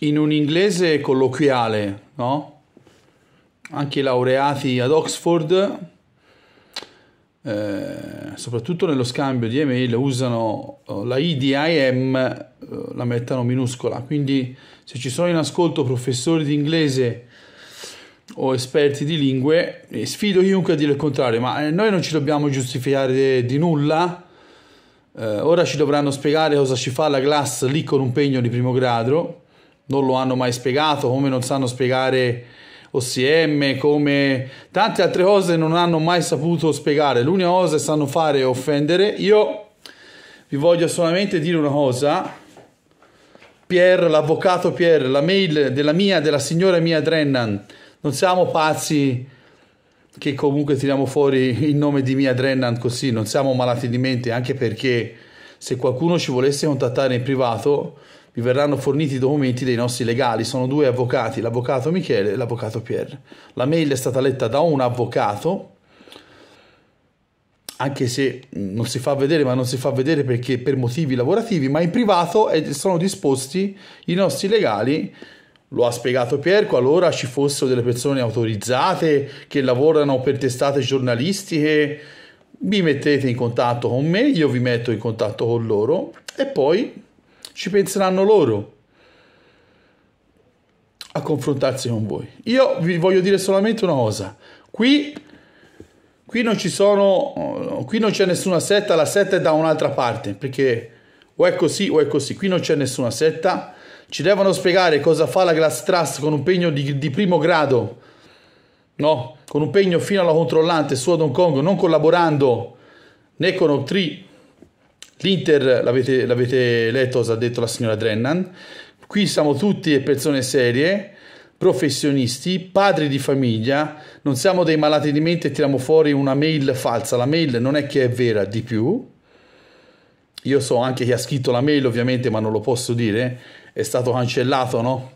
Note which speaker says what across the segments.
Speaker 1: in un inglese colloquiale, no? Anche i laureati ad Oxford, eh, soprattutto nello scambio di email, usano eh, la IDIM, eh, la mettono minuscola. Quindi se ci sono in ascolto professori di inglese o esperti di lingue, eh, sfido chiunque a dire il contrario, ma noi non ci dobbiamo giustificare di nulla. Eh, ora ci dovranno spiegare cosa ci fa la classe lì con un pegno di primo grado non lo hanno mai spiegato, come non sanno spiegare OCM, come tante altre cose non hanno mai saputo spiegare. L'unica cosa che sanno fare è offendere. Io vi voglio solamente dire una cosa. Pier, l'avvocato Pier, la mail della mia, della signora mia Drennan, non siamo pazzi che comunque tiriamo fuori il nome di Mia Drennan così, non siamo malati di mente, anche perché se qualcuno ci volesse contattare in privato, vi verranno forniti i documenti dei nostri legali, sono due avvocati, l'avvocato Michele e l'avvocato Pierre. La mail è stata letta da un avvocato, anche se mm, non si fa vedere, ma non si fa vedere perché per motivi lavorativi, ma in privato eh, sono disposti i nostri legali lo ha spiegato Pier, qualora ci fossero delle persone autorizzate che lavorano per testate giornalistiche, vi mettete in contatto con me, io vi metto in contatto con loro e poi ci penseranno loro a confrontarsi con voi. Io vi voglio dire solamente una cosa, qui, qui, non, ci sono, qui non c'è nessuna setta, la setta è da un'altra parte, perché o è così o è così, qui non c'è nessuna setta, ci devono spiegare cosa fa la Glass Trust con un pegno di, di primo grado, no? con un pegno fino alla controllante su Hong Kong, non collaborando né con Octree L'Inter, l'avete, l'avete letto cosa ha detto la signora Drennan, qui siamo tutti persone serie, professionisti, padri di famiglia, non siamo dei malati di mente e tiriamo fuori una mail falsa, la mail non è che è vera di più, io so anche chi ha scritto la mail ovviamente ma non lo posso dire, è stato cancellato no?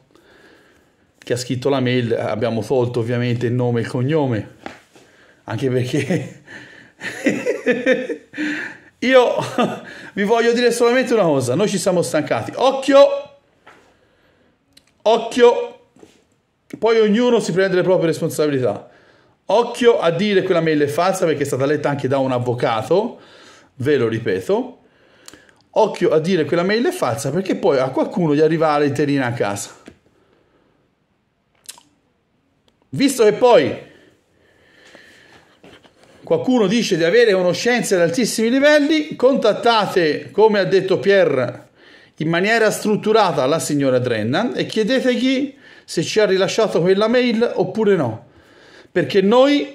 Speaker 1: Chi ha scritto la mail abbiamo tolto ovviamente il nome e il cognome, anche perché... Io vi voglio dire solamente una cosa, noi ci siamo stancati. Occhio, occhio, poi ognuno si prende le proprie responsabilità. Occhio a dire quella mail è falsa perché è stata letta anche da un avvocato, ve lo ripeto. Occhio a dire quella mail è falsa perché poi a qualcuno gli arriva la l'interina a casa. Visto che poi qualcuno dice di avere conoscenze ad altissimi livelli, contattate, come ha detto Pierre, in maniera strutturata la signora Drennan e chiedetegli se ci ha rilasciato quella mail oppure no. Perché noi,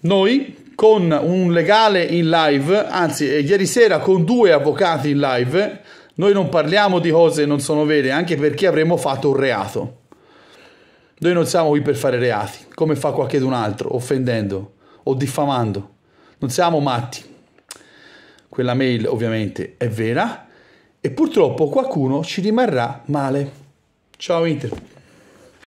Speaker 1: noi con un legale in live, anzi eh, ieri sera con due avvocati in live, noi non parliamo di cose che non sono vere, anche perché avremmo fatto un reato. Noi non siamo qui per fare reati, come fa qualcun altro, offendendo o diffamando. Non siamo matti. Quella mail ovviamente è vera e purtroppo qualcuno ci rimarrà male. Ciao Interpol.